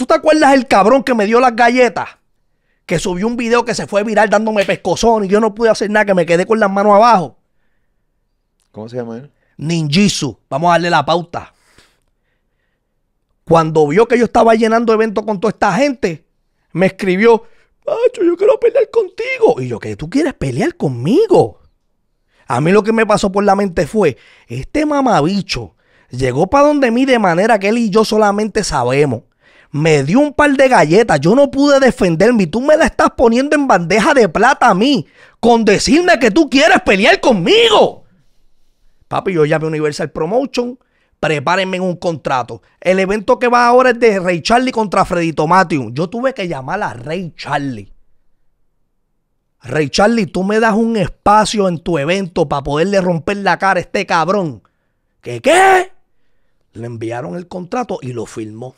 ¿Tú te acuerdas el cabrón que me dio las galletas? Que subió un video que se fue viral dándome pescozón y yo no pude hacer nada, que me quedé con las manos abajo. ¿Cómo se llama él? Ninjisu. Vamos a darle la pauta. Cuando vio que yo estaba llenando eventos con toda esta gente, me escribió, Pacho, yo quiero pelear contigo. Y yo, ¿qué tú quieres pelear conmigo? A mí lo que me pasó por la mente fue, este mamabicho llegó para donde mí de manera que él y yo solamente sabemos me dio un par de galletas, yo no pude defenderme y tú me la estás poniendo en bandeja de plata a mí con decirme que tú quieres pelear conmigo. Papi, yo llamé a Universal Promotion, prepárenme un contrato. El evento que va ahora es de Rey Charlie contra Freddy Tomatium. Yo tuve que llamar a Rey Charlie. Rey Charlie, tú me das un espacio en tu evento para poderle romper la cara a este cabrón. ¿Qué qué? Le enviaron el contrato y lo firmó.